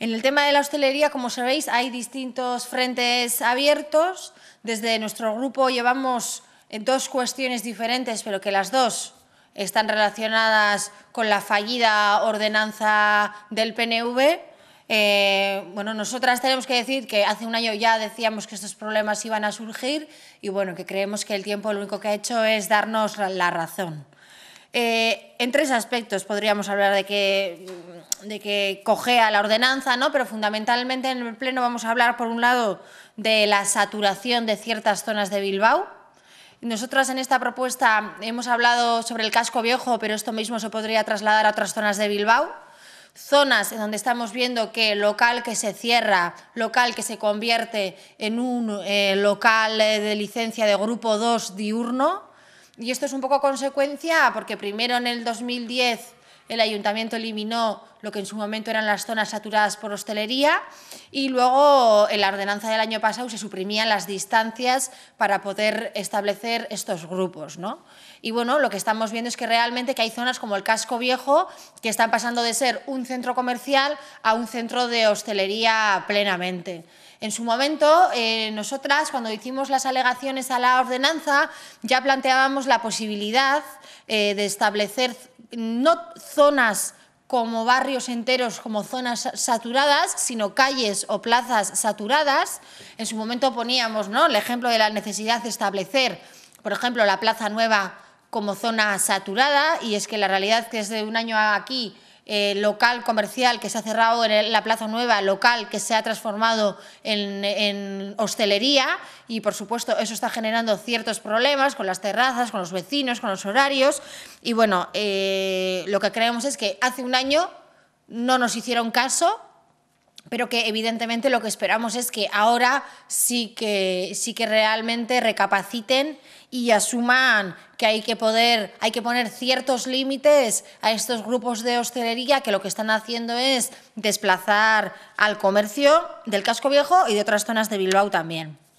En el tema de la hostelería, como sabéis, hay distintos frentes abiertos. Desde nuestro grupo llevamos eh, dos cuestiones diferentes, pero que las dos están relacionadas con la fallida ordenanza del PNV. Eh, bueno, nosotras tenemos que decir que hace un año ya decíamos que estos problemas iban a surgir y bueno, que creemos que el tiempo lo único que ha hecho es darnos la razón. Eh, en tres aspectos podríamos hablar de que, mm, de cojea la ordenanza, ¿no? pero fundamentalmente en el Pleno vamos a hablar, por un lado, de la saturación de ciertas zonas de Bilbao. Nosotras en esta propuesta hemos hablado sobre el casco viejo, pero esto mismo se podría trasladar a otras zonas de Bilbao zonas en donde estamos viendo que local que se cierra, local que se convierte en un eh, local eh, de licencia de grupo 2 diurno, y esto es un poco consecuencia porque primero en el 2010 el ayuntamiento eliminó lo que en su momento eran las zonas saturadas por hostelería y luego en la ordenanza del año pasado se suprimían las distancias para poder establecer estos grupos. Y bueno, lo que estamos viendo es que realmente que hay zonas como el casco viejo que están pasando de ser un centro comercial a un centro de hostelería plenamente. En su momento, eh, nosotras, cuando hicimos las alegaciones a la ordenanza, ya planteábamos la posibilidad eh, de establecer no zonas como barrios enteros, como zonas saturadas, sino calles o plazas saturadas. En su momento poníamos el ejemplo de la necesidad de establecer, por ejemplo, la Plaza Nueva como zona saturada, y es que la realidad es que desde un año aquí eh, local comercial que se ha cerrado en la Plaza Nueva, local que se ha transformado en, hostelería y, por supuesto, eso está generando ciertos problemas con las terrazas, con los vecinos, con los horarios y, bueno, eh, lo que creemos es que hace un año no nos hicieron caso pero que evidentemente lo que esperamos es que ahora sí que, sí que realmente recapaciten y asuman que hay que poder, hay que poner ciertos límites a estos grupos de hostelería que lo que están haciendo es desplazar al comercio del casco viejo y de otras zonas de Bilbao también.